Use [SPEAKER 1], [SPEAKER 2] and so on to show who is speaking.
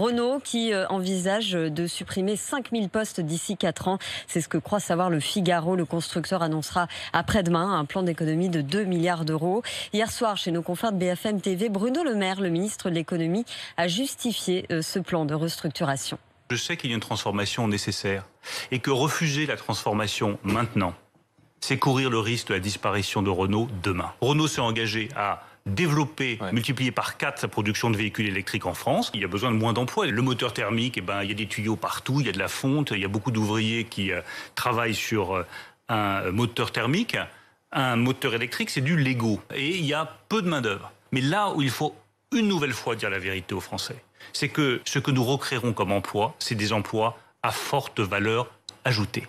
[SPEAKER 1] Renault qui euh, envisage de supprimer 5000 postes d'ici 4 ans. C'est ce que croit savoir le Figaro. Le constructeur annoncera après-demain un plan d'économie de 2 milliards d'euros. Hier soir, chez nos confrères de BFM TV, Bruno Le Maire, le ministre de l'économie, a justifié euh, ce plan de restructuration.
[SPEAKER 2] Je sais qu'il y a une transformation nécessaire et que refuser la transformation maintenant, c'est courir le risque de la disparition de Renault demain. Renault s'est engagé à développer, multiplier par 4 sa production de véhicules électriques en France, il y a besoin de moins d'emplois. Le moteur thermique, eh ben, il y a des tuyaux partout, il y a de la fonte, il y a beaucoup d'ouvriers qui euh, travaillent sur euh, un euh, moteur thermique. Un moteur électrique, c'est du Lego. Et il y a peu de main-d'œuvre. Mais là où il faut une nouvelle fois dire la vérité aux Français, c'est que ce que nous recréerons comme emploi, c'est des emplois à forte valeur ajoutée.